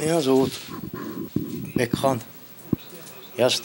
نه زود. بکران. یه هست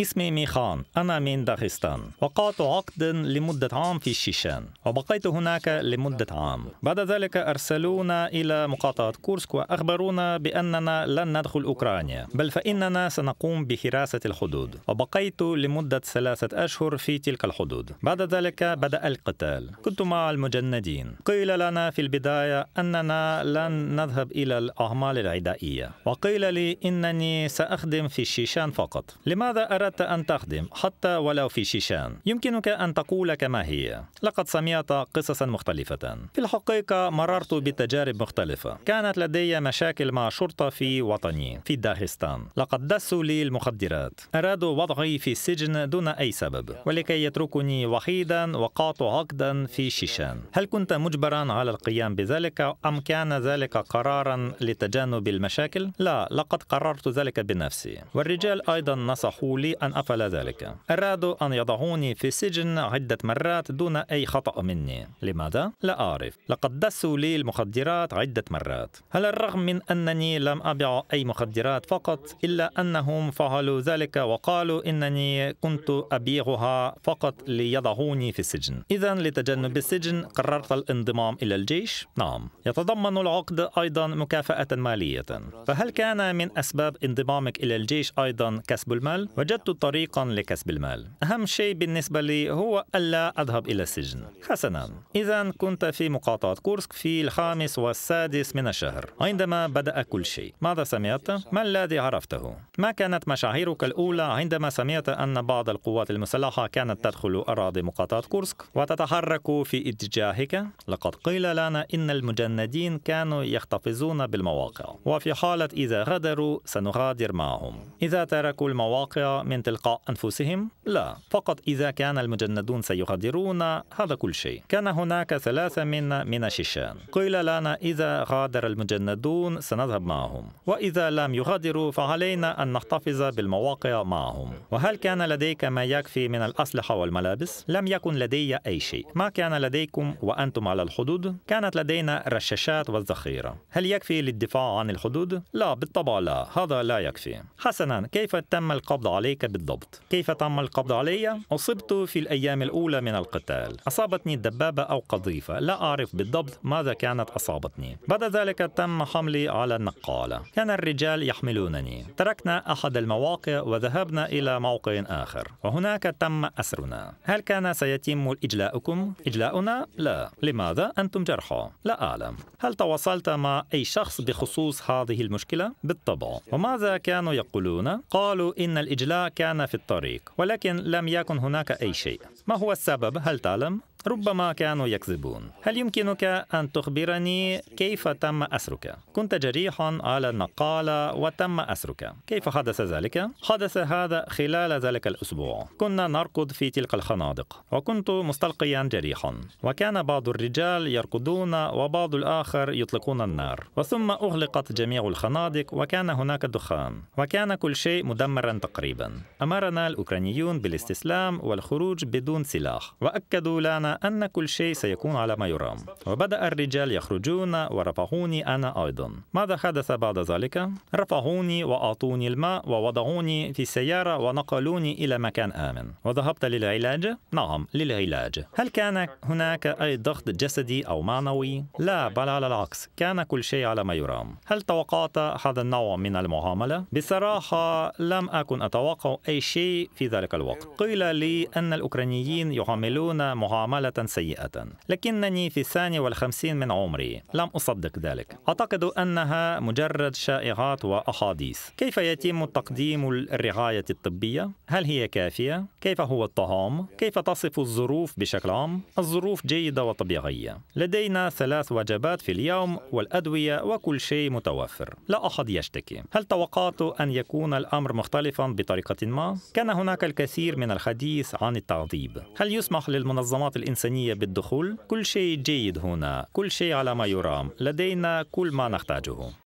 اسمي ميخان أنا من داغستان وقعت عقد لمدة عام في الشيشان وبقيت هناك لمدة عام بعد ذلك أرسلونا إلى مقاطعة كورسك وأخبرونا بأننا لن ندخل أوكرانيا بل فإننا سنقوم بحراسة الحدود وبقيت لمدة ثلاثة أشهر في تلك الحدود بعد ذلك بدأ القتال كنت مع المجندين قيل لنا في البداية أننا لن نذهب إلى الأعمال العدائية وقيل لي إنني سأخدم في الشيشان فقط لماذا قررت أن تخدم حتى ولو في شيشان يمكنك أن تقول كما هي لقد سمعت قصصا مختلفة في الحقيقة مررت بتجارب مختلفة كانت لدي مشاكل مع شرطة في وطني في داغستان لقد دسوا لي المخدرات أرادوا وضعي في السجن دون أي سبب ولكي يتركني وحيدا وقعت عقدا في شيشان هل كنت مجبرا على القيام بذلك أم كان ذلك قرارا لتجنب المشاكل؟ لا لقد قررت ذلك بنفسي والرجال أيضا نصحوا لي أن أفعل ذلك أرادوا أن يضعوني في سجن عدة مرات دون أي خطأ مني لماذا؟ لا أعرف لقد دسوا لي المخدرات عدة مرات على الرغم من أنني لم أبيع أي مخدرات فقط إلا أنهم فعلوا ذلك وقالوا إنني كنت أبيعها فقط ليضعوني في السجن إذا لتجنب السجن قررت الانضمام إلى الجيش؟ نعم يتضمن العقد أيضا مكافأة مالية فهل كان من أسباب انضمامك إلى الجيش أيضا كسب المال؟ وجدت وجدت طريقا لكسب المال أهم شيء بالنسبة لي هو ألا أذهب إلى السجن حسنا إذا كنت في مقاطعة كورسك في الخامس والسادس من الشهر عندما بدأ كل شيء ماذا سمعت؟ ما الذي عرفته؟ ما كانت مشاعرك الأولى عندما سمعت أن بعض القوات المسلحة كانت تدخل أراضي مقاطعة كورسك وتتحرك في اتجاهك؟ لقد قيل لنا إن المجندين كانوا يحتفظون بالمواقع وفي حالة إذا غادروا سنغادر معهم إذا تركوا المواقع من تلقاء أنفسهم؟ لا فقط إذا كان المجندون سيغادرون هذا كل شيء كان هناك ثلاثة من من الشيشان قيل لنا إذا غادر المجندون سنذهب معهم وإذا لم يغادروا فعلينا أن نحتفظ بالمواقع معهم وهل كان لديك ما يكفي من الأسلحة والملابس؟ لم يكن لدي أي شيء ما كان لديكم وأنتم على الحدود؟ كانت لدينا الرشاشات والذخيرة هل يكفي للدفاع عن الحدود؟ لا بالطبع لا هذا لا يكفي حسنا كيف تم القبض عليك ذلك بالضبط كيف تم القبض علي؟ أصبت في الأيام الأولى من القتال أصابتني الدبابة أو قذيفة لا أعرف بالضبط ماذا كانت أصابتني بعد ذلك تم حملي على النقالة كان الرجال يحملونني تركنا أحد المواقع وذهبنا إلى موقع آخر وهناك تم أسرنا هل كان سيتم إجلاؤكم؟ إجلاؤنا؟ لا لماذا؟ أنتم جرحى لا أعلم هل تواصلت مع أي شخص بخصوص هذه المشكلة؟ بالطبع وماذا كانوا يقولون؟ قالوا إن الإجلاء كان في الطريق ولكن لم يكن هناك أي شيء ما هو السبب هل تعلم؟ ربما كانوا يكذبون هل يمكنك أن تخبرني كيف تم أسرك؟ كنت جريحا على النقالة وتم أسرك كيف حدث ذلك؟ حدث هذا خلال ذلك الأسبوع كنا نركض في تلك الخنادق وكنت مستلقيا جريحا وكان بعض الرجال يركضون وبعض الآخر يطلقون النار وثم أغلقت جميع الخنادق وكان هناك دخان وكان كل شيء مدمرا تقريبا أمرنا الأوكرانيون بالاستسلام والخروج بدون سلاح وأكدوا لنا أن كل شيء سيكون على ما يرام وبدأ الرجال يخرجون ورفعوني أنا أيضا ماذا حدث بعد ذلك؟ رفعوني وأعطوني الماء ووضعوني في السيارة ونقلوني إلى مكان آمن وذهبت للعلاج؟ نعم للعلاج هل كان هناك أي ضغط جسدي أو معنوي؟ لا بل على العكس كان كل شيء على ما يرام هل توقعت هذا النوع من المعاملة؟ بصراحة لم أكن أتوقع أي شيء في ذلك الوقت قيل لي أن الأوكرانيين يعاملون معاملة حالة سيئة لكنني في الثاني والخمسين من عمري لم أصدق ذلك أعتقد أنها مجرد شائعات وأحاديث كيف يتم تقديم الرعاية الطبية؟ هل هي كافية؟ كيف هو الطعام؟ كيف تصف الظروف بشكل عام؟ الظروف جيدة وطبيعية لدينا ثلاث وجبات في اليوم والأدوية وكل شيء متوفر لا أحد يشتكي هل توقعت أن يكون الأمر مختلفا بطريقة ما؟ كان هناك الكثير من الحديث عن التعذيب هل يسمح للمنظمات الإنسانية الإنسانية بالدخول كل شيء جيد هنا كل شيء على ما يرام لدينا كل ما نحتاجه